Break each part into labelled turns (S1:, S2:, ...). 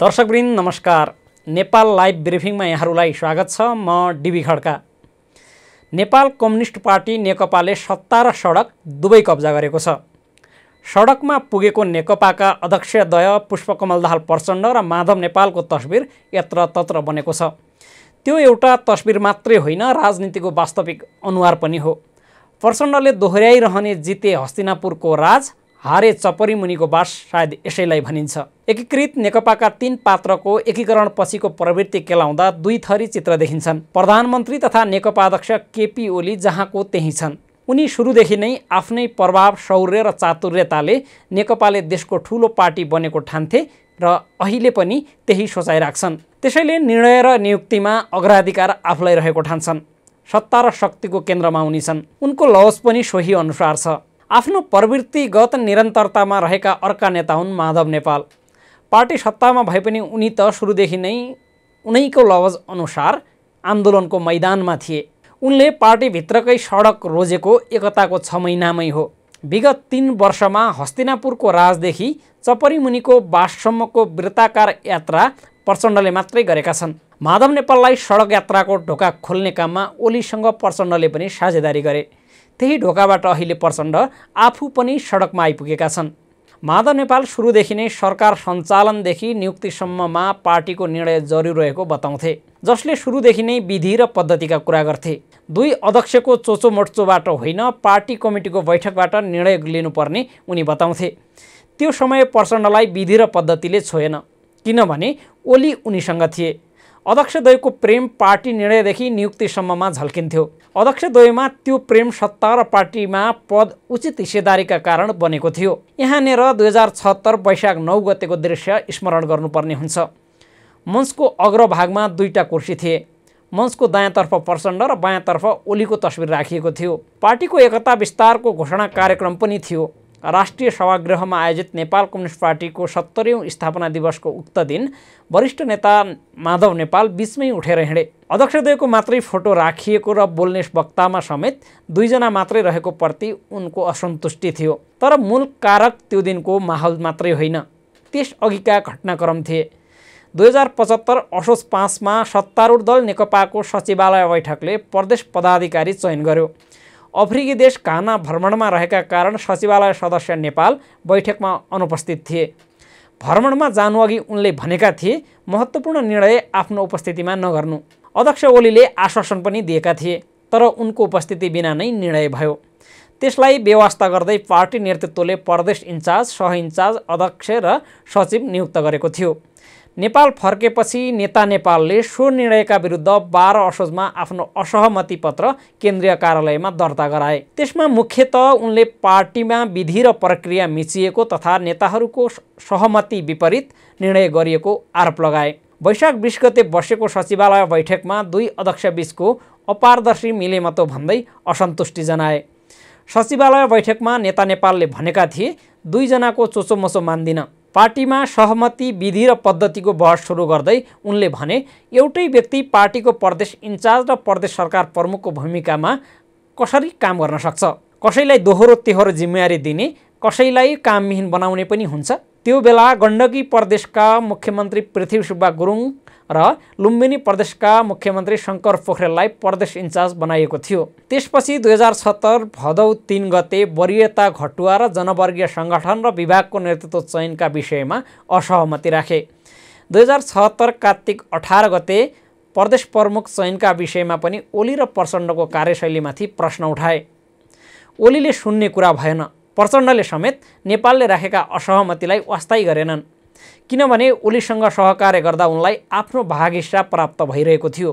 S1: दर्शकवृन्द नमस्कार नेपाल लाइभ ब्रिफिङमा यहाँहरूलाई स्वागत छ म D B Khadka Nepal communist party नेकपाले सत्ता र सडक दुवै कब्जा गरेको छ सडकमा पुगेको नेकपाका अध्यक्षद्वय पुष्पकमल दाहाल प्रचण्ड र माधव नेपालको तस्बिर यत्रतत्र बनेको छ त्यो एउटा तस्बिर मात्रै होइन राजनीतिको वास्तविक अनुहार पनि हो प्रचण्डले दोहोऱ्याइरहने जिते हस्तिनापुरको राज हारे चपरी मुनिको बास सायद यसैलाई भनिन्छ एकीकृत नेकपाका तीन पात्रको एकीकरण पछिको प्रवृत्ति केलाउँदा दुई थरी चित्र देखिन्छन् प्रधानमन्त्री तथा नेकपा अध्यक्ष केपी ओली जहाँको त्यही छन् उनी सुरुदेखि नै आफ्नै प्रभाव शौर्य र चातुर्यताले नेकपाले देशको ठूलो पार्टी बनेको ठान्थे र अहिले पनि त्यही सोचाइ राख्छन् त्यसैले निर्णय र नियुक्तिमा अग्राधिकार आफूलाई रहेको ठान्छन् सत्ता र शक्तिको केन्द्रमा उनी छन् उनको लवज पनि सोही अनुसार छ आफ्नो प्रवृत्तिगत निरन्तरतामा रहेका अर्का नेता हुन् माधव नेपाल पार्टी सत्तामा भए पनि उनी त सुरुदेखि नै उनैको लवज अनुसार आन्दोलनको मैदानमा थिए उनले पार्टीभित्रकै सडक रोजेको एकताको छ महिनामै हो विगत तिन वर्षमा हस्तिनापुरको राजदेखि चपरीमुनिको बाससम्मको वृत्ताकार यात्रा प्रचण्डले मात्रै गरेका छन् माधव नेपाललाई सडक यात्राको ढोका खोल्ने काममा ओलीसँग प्रचण्डले पनि साझेदारी गरे त्यही ढोकाबाट अहिले प्रचण्ड आफू पनि सडकमा आइपुगेका छन् माधव नेपाल सुरुदेखि नै सरकार सञ्चालनदेखि नियुक्तिसम्ममा पार्टीको निर्णय जरुरी रहेको बताउँथे जसले सुरुदेखि नै विधि र पद्धतिका कुरा गर्थे दुई अध्यक्षको चोचोमोट्चोबाट होइन पार्टी कमिटीको बैठकबाट निर्णय लिनुपर्ने उनी बताउँथे त्यो समय प्रचण्डलाई विधि र पद्धतिले छोएन किनभने ओली उनीसँग थिए अध्यक्षद्वयको प्रेम पार्टी निर्णयदेखि नियुक्तिसम्ममा झल्किन्थ्यो अध्यक्षद्वयमा त्यो प्रेम सत्ता र पार्टीमा पद उचित हिस्सेदारीका कारण बनेको थियो यहाँनिर दुई हजार छत्तर वैशाख नौ गतेको दृश्य स्मरण गर्नुपर्ने हुन्छ मञ्चको अग्रभागमा दुईवटा कुर्सी थिए मञ्चको दायाँतर्फ प्रचण्ड र बायाँतर्फ ओलीको तस्विर राखिएको थियो पार्टीको एकता विस्तारको घोषणा कार्यक्रम पनि थियो राष्ट्रिय सभागृहमा आयोजित नेपाल कम्युनिस्ट पार्टीको सत्तरीौँ स्थापना दिवसको उक्त दिन वरिष्ठ नेता माधव नेपाल बिचमै उठेर हिँडे अध्यक्षद्वयको मात्रै फोटो राखिएको र बोल्ने वक्तामा समेत दुईजना मात्रै रहेको प्रति उनको असन्तुष्टि थियो तर मूल कारक त्यो दिनको माहौल मात्रै होइन त्यस अघिका घटनाक्रम थिए दुई हजार पचहत्तर असोज पाँचमा सत्तारूढ दल नेकपाको सचिवालय बैठकले प्रदेश पदाधिकारी चयन गर्यो अफ्रिकी देश घाना भ्रमणमा रहेका कारण सचिवालय सदस्य नेपाल बैठकमा अनुपस्थित थिए भ्रमणमा जानुअघि उनले भनेका थिए महत्त्वपूर्ण निर्णय आफ्नो उपस्थितिमा नगर्नु अध्यक्ष ओलीले आश्वासन पनि दिएका थिए तर उनको उपस्थिति बिना नै निर्णय भयो त्यसलाई व्यवस्था गर्दै पार्टी नेतृत्वले प्रदेश इन्चार्ज सह इन्चार्ज अध्यक्ष र सचिव नियुक्त गरेको थियो नेपाल फर्केपछि नेता नेपालले सो निर्णयका विरुद्ध बाह्र असोजमा आफ्नो असहमति पत्र केन्द्रीय कार्यालयमा दर्ता गराए त्यसमा मुख्यत उनले पार्टीमा विधि र प्रक्रिया मिचिएको तथा नेताहरूको सहमति विपरीत निर्णय गरिएको आरोप लगाए वैशाख बिस गते बसेको सचिवालय बैठकमा दुई अध्यक्षबीचको अपारदर्शी मिलेमतो भन्दै असन्तुष्टि जनाए सचिवालय बैठकमा नेता नेपालले भनेका थिए दुईजनाको चोचोमोसो मान्दिनँ पार्टीमा सहमति विधि र पद्धतिको बहस सुरु गर्दै उनले भने एउटै व्यक्ति पार्टीको प्रदेश इन्चार्ज र प्रदेश सरकार प्रमुखको भूमिकामा कसरी काम गर्न सक्छ कसैलाई दोहोरो तेहोरो जिम्मेवारी दिने कसैलाई कामविहीन बनाउने पनि हुन्छ त्यो बेला गण्डकी प्रदेशका मुख्यमन्त्री पृथ्वी सुब्बा गुरुङ र लुम्बिनी प्रदेशका मुख्यमन्त्री शङ्कर पोखरेललाई प्रदेश इन्चार्ज बनाइएको थियो त्यसपछि दुई हजार सत्तर भदौ तिन गते वरियता घटुवा र जनवर्गीय सङ्गठन र विभागको नेतृत्व चयनका विषयमा असहमति राखे दुई हजार छहत्तर कार्तिक अठार गते प्रदेश प्रमुख चयनका विषयमा पनि ओली र प्रचण्डको कार्यशैलीमाथि प्रश्न उठाए ओलीले सुन्ने कुरा भएन प्रचण्डले समेत नेपालले राखेका असहमतिलाई वास्ताई गरेनन् किनभने ओलीसँग सहकार्य गर्दा उनलाई आफ्नो भाग हिस्सा प्राप्त भइरहेको थियो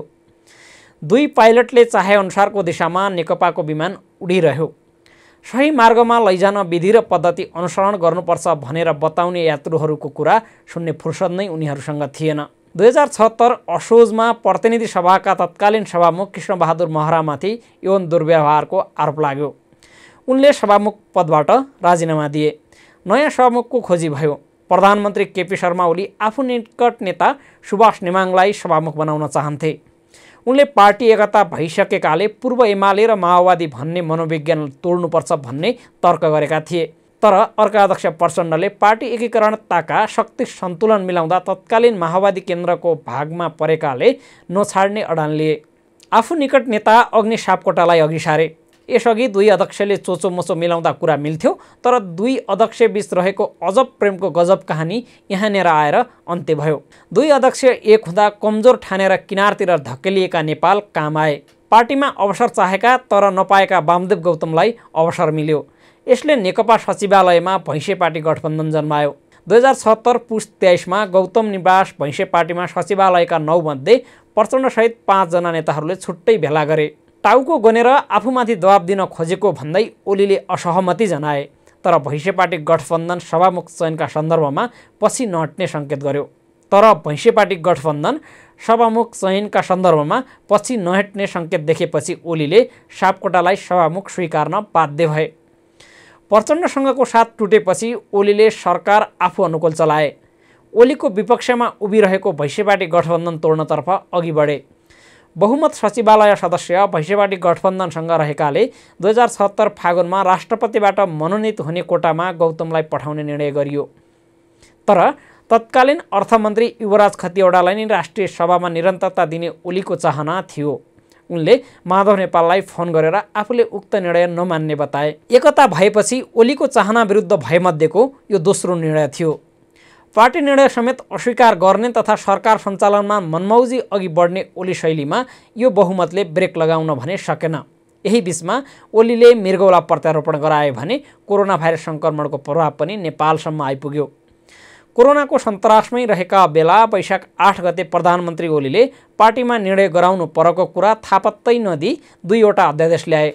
S1: दुई पाइलटले चाहेअनुसारको दिशामा नेकपाको विमान उडिरह्यो सही मार्गमा लैजान विधि र पद्धति अनुसरण गर्नुपर्छ भनेर बताउने यात्रुहरूको कुरा सुन्ने फुर्सद नै उनीहरूसँग थिएन दुई हजार छत्तर असोजमा प्रतिनिधि सभाका तत्कालीन सभामुख कृष्णबहादुर महरामाथि यौन दुर्व्यवहारको आरोप लाग्यो उनले सभामुख पदबाट राजीनामा दिए नयाँ सभामुखको खोजी भयो प्रधानमन्त्री केपी शर्मा ओली आफू निकट नेता सुभाष नेमाङलाई सभामुख बनाउन चाहन्थे उनले पार्टी एकता भइसकेकाले पूर्व एमाले र माओवादी भन्ने मनोविज्ञान तोड्नुपर्छ भन्ने तर्क गरेका थिए तर अर्का अध्यक्ष प्रचण्डले पार्टी एकीकरणताका शक्ति सन्तुलन मिलाउँदा तत्कालीन माओवादी केन्द्रको भागमा परेकाले नछाड्ने अडान लिए आफू निकट नेता अग्नि सापकोटालाई अघि सारे यसअघि दुई अध्यक्षले चोचोमोचो मिलाउँदा कुरा मिल्थ्यो तर दुई अध्यक्ष अध्यक्षबीच रहेको अजब प्रेमको गजब कहानी यहाँनिर आएर अन्त्य भयो दुई अध्यक्ष एक हुँदा कमजोर ठानेर किनारतिर धकेलिएका नेपाल काम आए पार्टीमा अवसर चाहेका तर नपाएका वामदेव गौतमलाई अवसर मिल्यो यसले नेकपा सचिवालयमा भैँसे पार्टी गठबन्धन जन्मायो दुई हजार सत्तर पुस तेइसमा गौतम निवास भैँसे पार्टीमा सचिवालयका नौमध्ये प्रचण्डसहित पाँचजना नेताहरूले छुट्टै भेला गरे टाउको गनेर आफूमाथि दबाब दिन खोजेको भन्दै ओलीले असहमति जनाए तर भैँसेपाटी गठबन्धन सभामुख चयनका सन्दर्भमा पछि नहट्ने सङ्केत गर्यो तर भैँसेपाटी गठबन्धन सभामुख चयनका सन्दर्भमा पछि नहट्ने सङ्केत देखेपछि ओलीले सापकोटालाई सभामुख स्वीकार्न बाध्य भए प्रचण्डसँगको साथ टुटेपछि ओलीले सरकार आफू अनुकूल चलाए ओलीको विपक्षमा उभिरहेको भैँसेपाटी गठबन्धन तोड्नतर्फ अघि बढे बहुमत सचिवालय सदस्य भैँसेवाटी गठबन्धनसँग रहेकाले दुई हजार छत्तर फागुनमा राष्ट्रपतिबाट मनोनित हुने कोटामा गौतमलाई पठाउने निर्णय गरियो तर तत्कालीन अर्थमन्त्री युवराज खतिवडालाई नै राष्ट्रिय सभामा निरन्तरता दिने ओलीको चाहना थियो उनले माधव नेपाललाई फोन गरेर आफूले उक्त निर्णय नमान्ने बताए एकता भएपछि ओलीको चाहना विरुद्ध भएमध्येको यो दोस्रो निर्णय थियो पार्टी निर्णय समेत अस्वीकार गर्ने तथा सरकार सञ्चालनमा मनमौजी अघि बढ्ने ओली शैलीमा यो बहुमतले ब्रेक लगाउन भने सकेन यही बिचमा ओलीले मृगौला प्रत्यारोपण गराए भने कोरोना भाइरस सङ्क्रमणको प्रभाव पनि नेपालसम्म आइपुग्यो कोरोनाको सन्तरासमै रहेका बेला वैशाख आठ गते प्रधानमन्त्री ओलीले पार्टीमा निर्णय गराउनु परको कुरा थापत्तै नदी दुईवटा अध्यादेश ल्याए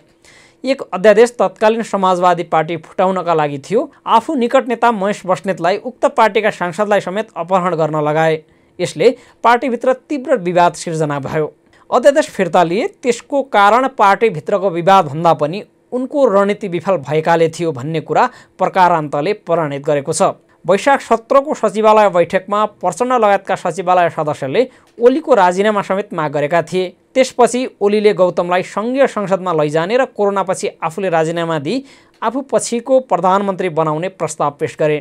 S1: एक अध्यादेश तत्कालीन समाजवादी पार्टी फुटाउनका लागि थियो आफू निकट नेता महेश बस्नेतलाई उक्त पार्टीका सांसदलाई समेत अपहरण गर्न लगाए यसले पार्टीभित्र तीव्र विवाद सिर्जना भयो अध्यादेश फिर्ता लिए त्यसको कारण पार्टीभित्रको विवादभन्दा पनि उनको रणनीति विफल भएकाले थियो भन्ने कुरा प्रकारान्तले परिणित गरेको छ वैशाख सत्रको सचिवालय बैठकमा प्रचण्ड लगायतका सचिवालय सदस्यले ओलीको राजीनामा समेत माग गरेका थिए त्यसपछि ओलीले गौतमलाई सङ्घीय संसदमा लैजाने र कोरोनापछि आफूले राजीनामा दिई आफू पछिको प्रधानमन्त्री बनाउने प्रस्ताव पेश गरे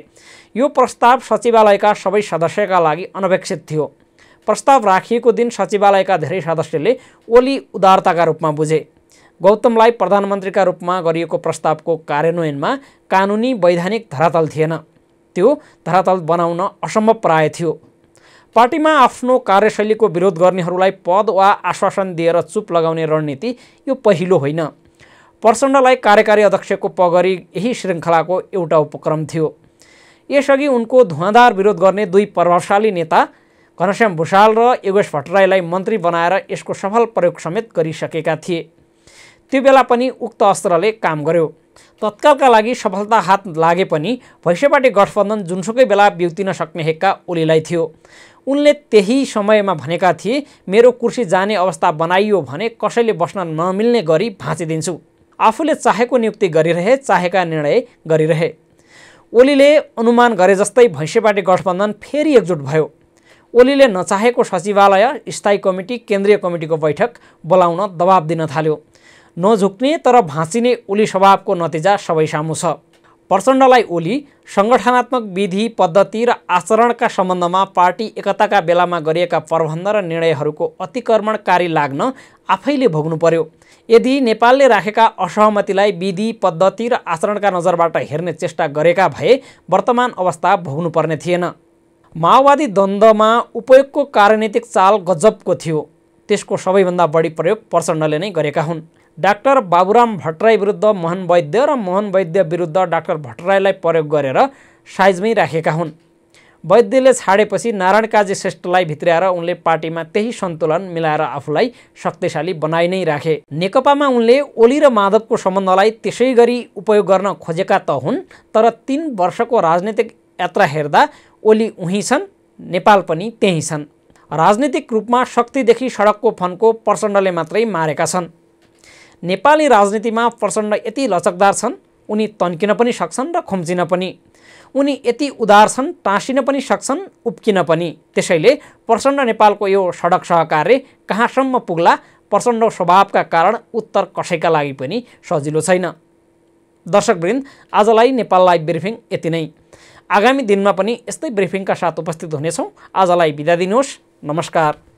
S1: यो प्रस्ताव सचिवालयका सबै सदस्यका लागि अनपेक्षित थियो प्रस्ताव राखिएको दिन सचिवालयका धेरै सदस्यले ओली उदारताका रूपमा बुझे गौतमलाई प्रधानमन्त्रीका रूपमा गरिएको प्रस्तावको कार्यान्वयनमा कानुनी वैधानिक धरातल थिएन त्यो धरातल बनाउन असम्भव प्राय थियो पार्टीमा आफ्नो कार्यशैलीको विरोध गर्नेहरूलाई पद वा आश्वासन दिएर चुप लगाउने रणनीति यो पहिलो होइन प्रचण्डलाई कार्यकारी अध्यक्षको पगरी यही श्रृङ्खलाको एउटा उपक्रम थियो यसअघि उनको धुवाधार विरोध गर्ने दुई प्रभावशाली नेता घनश्याम भूषाल र योगेश भट्टराईलाई मन्त्री बनाएर यसको सफल प्रयोग समेत गरिसकेका थिए त्यो बेला पनि उक्त अस्त्रले काम गर्यो तत्कालका लागि सफलता हात लागे पनि भैँसेपाटी गठबन्धन जुनसुकै बेला बिउतिन सक्ने हेक्का ओलीलाई थियो उनले त्यही समयमा भनेका थिए मेरो कुर्सी जाने अवस्था बनाइयो भने कसैले बस्न नमिल्ने गरी भाँचिदिन्छु आफूले चाहेको नियुक्ति गरिरहे चाहेका निर्णय गरिरहे ओलीले अनुमान गरे जस्तै भैँसेपाटी गठबन्धन फेरि एकजुट भयो ओलीले नचाहेको सचिवालय स्थायी कमिटी केन्द्रीय कमिटीको बैठक बोलाउन दबाब दिन थाल्यो नझुक्ने तर भाँचिने ओली स्वभावको नतिजा सबै सामु छ प्रचण्डलाई ओली सङ्गठनात्मक विधि पद्धति र आचरणका सम्बन्धमा पार्टी एकताका बेलामा गरिएका प्रबन्ध र निर्णयहरूको अतिक्रमणकारी लाग्न आफैले भोग्नु पर्यो यदि नेपालले राखेका असहमतिलाई विधि पद्धति र आचरणका नजरबाट हेर्ने चेष्टा गरेका भए वर्तमान अवस्था भोग्नुपर्ने थिएन माओवादी द्वन्द्वमा उपयोगको कार्यनीतिक चाल गजबको थियो त्यसको सबैभन्दा बढी प्रयोग प्रचण्डले नै गरेका हुन् डाक्टर बाबुराम भट्टराई विरुद्ध मोहन वैद्य र मोहन वैद्य विरुद्ध डाक्टर भट्टराईलाई प्रयोग गरेर साइजमै राखेका हुन् वैद्यले छाडेपछि नारायण काजी श्रेष्ठलाई भित्र्याएर उनले पार्टीमा त्यही सन्तुलन मिलाएर आफूलाई शक्तिशाली बनाइ नै राखे नेकपामा उनले ओली र माधवको सम्बन्धलाई त्यसै गरी उपयोग गर्न खोजेका त हुन् तर तिन वर्षको राजनैतिक यात्रा हेर्दा ओली उहीँ छन् नेपाल पनि त्यहीँ छन् राजनीतिक रूपमा शक्तिदेखि सडकको फनको प्रचण्डले मात्रै मारेका छन् नेपाली राजनीतिमा प्रचण्ड यति लचकदार छन् उनी तन्किन पनि सक्छन् र खुम्चिन पनि उनी यति उदार छन् टाँसिन पनि सक्छन् उप्किन पनि त्यसैले प्रचण्ड नेपालको यो सडक सहकार्य कहाँसम्म पुग्ला प्रचण्ड स्वभावका कारण उत्तर कसैका लागि पनि सजिलो छैन दर्शकवृन्द आजलाई नेपाल लाइभ ब्रिफिङ यति नै आगामी दिनमा पनि यस्तै ब्रिफिङका साथ उपस्थित हुनेछौँ आजलाई बिदा दिनुहोस् नमस्कार